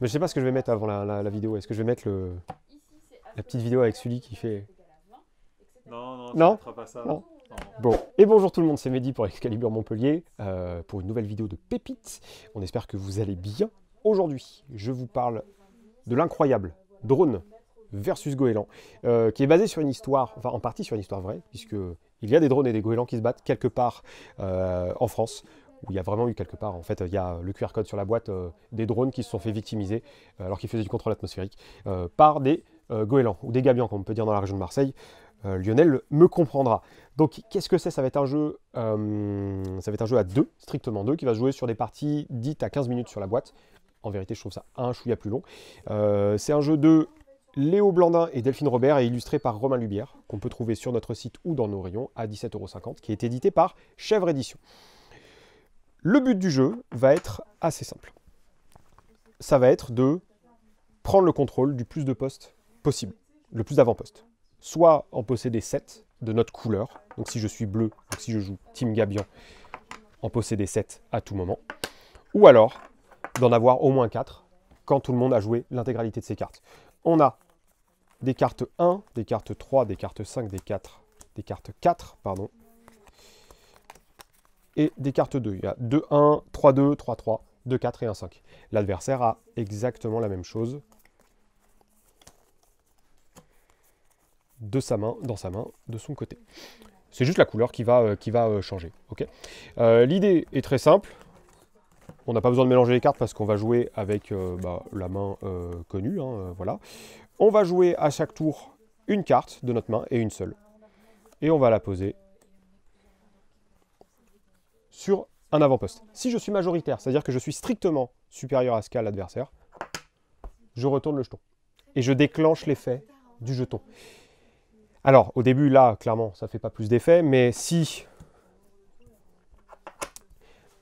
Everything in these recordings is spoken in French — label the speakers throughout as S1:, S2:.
S1: Mais je sais pas ce que je vais mettre avant la, vidéo. Est-ce que je vais mettre la petite vidéo avec Sully qui fait. Non, non, non, pas ça. Bon, et bonjour tout le monde, c'est Mehdi pour Excalibur Montpellier euh, pour une nouvelle vidéo de Pépites. On espère que vous allez bien. Aujourd'hui, je vous parle de l'incroyable drone versus goéland euh, qui est basé sur une histoire, enfin en partie sur une histoire vraie, puisque il y a des drones et des goélands qui se battent quelque part euh, en France où il y a vraiment eu quelque part, en fait, il y a le QR code sur la boîte euh, des drones qui se sont fait victimiser euh, alors qu'ils faisaient du contrôle atmosphérique euh, par des goélands ou des gabions, comme on peut dire dans la région de Marseille. Lionel me comprendra. Donc, qu'est-ce que c'est Ça va être un jeu, ça va être un jeu à deux, strictement deux, qui va jouer sur des parties dites à 15 minutes sur la boîte. En vérité, je trouve ça un chouïa plus long. c'est un jeu de Léo Blandin et Delphine Robert et illustré par Romain Lubière, qu'on peut trouver sur notre site ou dans nos rayons à 17,50€, qui est édité par Chèvre Édition. Le but du jeu va être assez simple. Ça va être de prendre le contrôle du plus de postes possible, le plus d'avant-postes. Soit en posséder 7 de notre couleur, donc si je suis bleu, donc si je joue Team Gabian, en posséder 7 à tout moment. Ou alors d'en avoir au moins 4 quand tout le monde a joué l'intégralité de ses cartes. On a des cartes 1, des cartes 3, des cartes 5, des 4, des cartes 4, pardon, et des cartes 2. Il y a 2-1, 3-2, 3-3, 2-4 et 1-5. L'adversaire a exactement la même chose de sa main, dans sa main, de son côté. C'est juste la couleur qui va, euh, qui va euh, changer. Euh, l'idée est très simple. On n'a pas besoin de mélanger les cartes parce qu'on va jouer avec bah, la main connue. Hein, voilà. On va jouer à chaque tour une carte de notre main et une seule. Et on va la poser sur un avant-poste. Si je suis majoritaire, c'est-à-dire que je suis strictement supérieur à ce qu'a l'adversaire, je retourne le jeton. Et je déclenche l'effet du jeton. Alors, au début, là, clairement, ça ne fait pas plus d'effet, mais si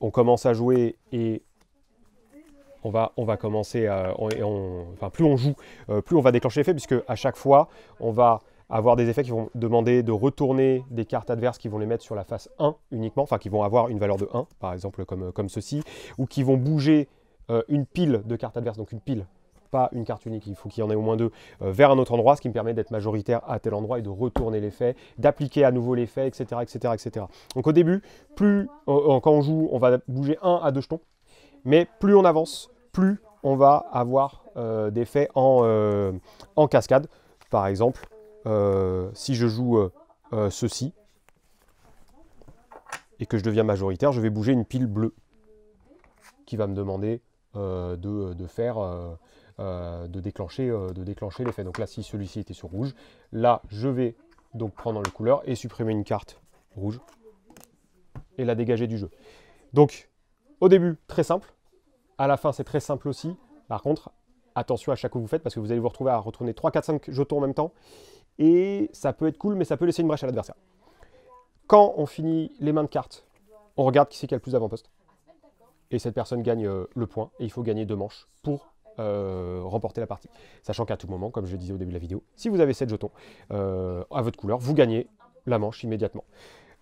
S1: on commence à jouer et on va, on va commencer à... enfin, plus on joue, euh, plus on va déclencher l'effet, puisque à chaque fois, on va avoir des effets qui vont demander de retourner des cartes adverses qui vont les mettre sur la face 1 uniquement, enfin qui vont avoir une valeur de 1, par exemple comme, euh, comme ceci, ou qui vont bouger euh, une pile de cartes adverses, donc une pile, pas une carte unique, il faut qu'il y en ait au moins deux, euh, vers un autre endroit, ce qui me permet d'être majoritaire à tel endroit et de retourner l'effet, d'appliquer à nouveau l'effet, etc., etc., etc. Donc au début, plus quand on joue, on va bouger 1 à 2 jetons, mais plus on avance, plus on va avoir des faits en, en cascade. Par exemple, euh, si je joue euh, euh, ceci et que je deviens majoritaire, je vais bouger une pile bleue qui va me demander de, faire... de déclencher, déclencher l'effet. Donc là, si celui-ci était sur rouge, là, je vais donc prendre le couleur et supprimer une carte rouge et la dégager du jeu. Donc, au début, très simple. À la fin, c'est très simple aussi. Par contre, attention à chaque coup que vous faites parce que vous allez vous retrouver à retourner 3, 4, 5 jetons en même temps et ça peut être cool, mais ça peut laisser une brèche à l'adversaire. Quand on finit les mains de cartes, on regarde qui c'est qui a le plus d'avant-poste, et cette personne gagne euh, le point, et il faut gagner deux manches pour euh, remporter la partie. Sachant qu'à tout moment, comme je le disais au début de la vidéo, si vous avez sept jetons euh, à votre couleur, vous gagnez la manche immédiatement.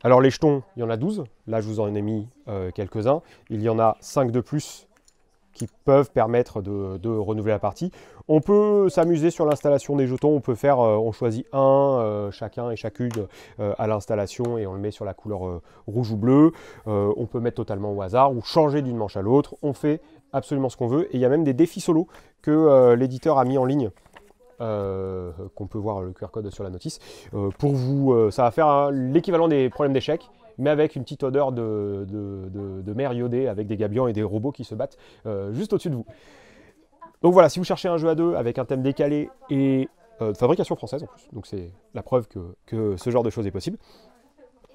S1: Alors les jetons, il y en a 12, là je vous en ai mis quelques-uns, il y en a 5 de plus qui peuvent permettre de, renouveler la partie. On peut s'amuser sur l'installation des jetons, on peut faire, euh, on choisit un euh, chacun et chacune euh, à l'installation et on le met sur la couleur rouge ou bleu. on peut mettre totalement au hasard ou changer d'une manche à l'autre. On fait absolument ce qu'on veut et il y a même des défis solo que l'éditeur a mis en ligne. qu'on peut voir le QR code sur la notice pour vous ça va faire hein, l'équivalent des problèmes d'échecs mais avec une petite odeur de mer avec des gabions et des robots qui se battent euh, juste au-dessus de vous. Donc voilà, si vous cherchez un jeu à deux avec un thème décalé et euh, de fabrication française en plus, donc c'est la preuve que, que, ce genre de choses est possible,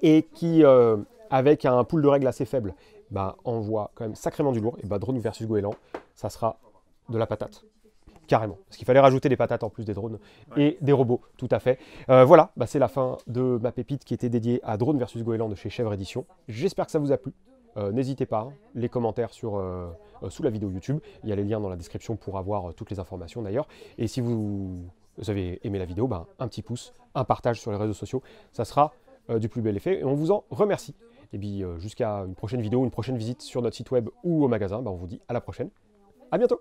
S1: et qui, euh, avec un pool de règles assez faible, bah, envoie quand même sacrément du lourd, et bah, drone versus goéland, ça sera de la patate carrément. Parce qu'il fallait rajouter des patates en plus des drones et des robots, tout à fait. voilà, bah, c'est la fin de ma pépite qui était dédiée à Drone versus Goéland de chez Chèvre Édition. J'espère que ça vous a plu. Euh, n'hésitez pas, les commentaires sur, euh, sous la vidéo YouTube. Il y a les liens dans la description pour avoir euh, toutes les informations d'ailleurs. Et si vous, avez aimé la vidéo, ben, un petit pouce, un partage sur les réseaux sociaux, ça sera du plus bel effet. Et on vous en remercie. Et puis jusqu'à une prochaine vidéo, une prochaine visite sur notre site web ou au magasin, ben, on vous dit à la prochaine. À bientôt